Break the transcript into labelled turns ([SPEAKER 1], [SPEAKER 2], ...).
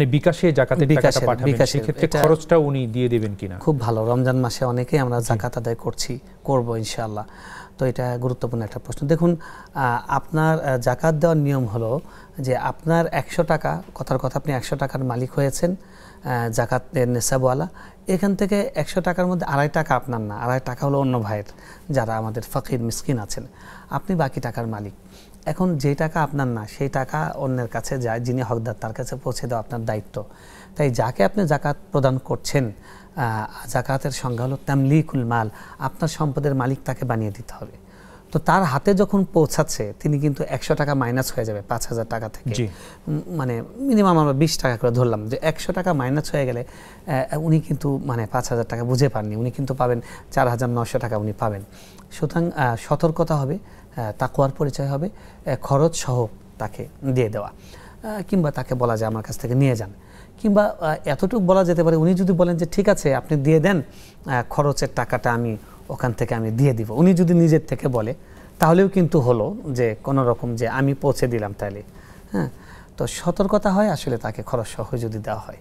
[SPEAKER 1] মানে বিকাশে জাকাতের টাকাটা পাঠাবেন ক্ষেত্রে খরচটা উনি দিয়ে দিবেন কিনা খুব ভালো রমজান মাসে অনেকেই আমরা জাকাত আদায় করছি করব ইনশাআল্লাহ তো এটা গুরুত্বপূর্ণ একটা প্রশ্ন দেখুন আপনার জাকাত দেওয়ার নিয়ম হলো যে আপনার একশো টাকা কথার কথা আপনি একশো টাকার মালিক হয়েছেন জাকাতের নেশাবওয়ালা এখান থেকে একশো টাকার মধ্যে আড়াই টাকা আপনার না আড়াই টাকা হলো অন্য ভাইয়ের যারা আমাদের ফকির মিসকিন আছেন আপনি বাকি টাকার মালিক এখন যে টাকা আপনার না সেই টাকা অন্যের কাছে যায় যিনি হকদার তার কাছে পৌঁছে দেওয়া আপনার দায়িত্ব তাই যাকে আপনি জাকাত প্রদান করছেন জাকাতের সংজ্ঞা হলো তেমলিকুল মাল আপনার সম্পদের মালিক তাকে বানিয়ে দিতে হবে তো তার হাতে যখন পৌঁছাচ্ছে তিনি কিন্তু একশো টাকা মাইনাস হয়ে যাবে পাঁচ হাজার টাকা থেকে মানে মিনিমাম আমরা বিশ টাকা করে ধরলাম যে একশো টাকা মাইনাস হয়ে গেলে উনি কিন্তু মানে পাঁচ হাজার টাকা বুঝে পাননি উনি কিন্তু পাবেন চার হাজার নশো টাকা উনি পাবেন সুতরাং সতর্কতা হবে তাকুয়ার পরিচয় হবে খরচ সহ তাকে দিয়ে দেওয়া কিংবা তাকে বলা যায় আমার কাছ থেকে নিয়ে যান কিংবা এতটুকু বলা যেতে পারে উনি যদি বলেন যে ঠিক আছে আপনি দিয়ে দেন খরচের টাকাটা আমি ওখান থেকে আমি দিয়ে দিব উনি যদি নিজের থেকে বলে তাহলেও কিন্তু হলো যে কোনো রকম যে আমি পৌঁছে দিলাম তাহলে হ্যাঁ তো সতর্কতা হয় আসলে তাকে খরচ সহ যদি দেওয়া হয়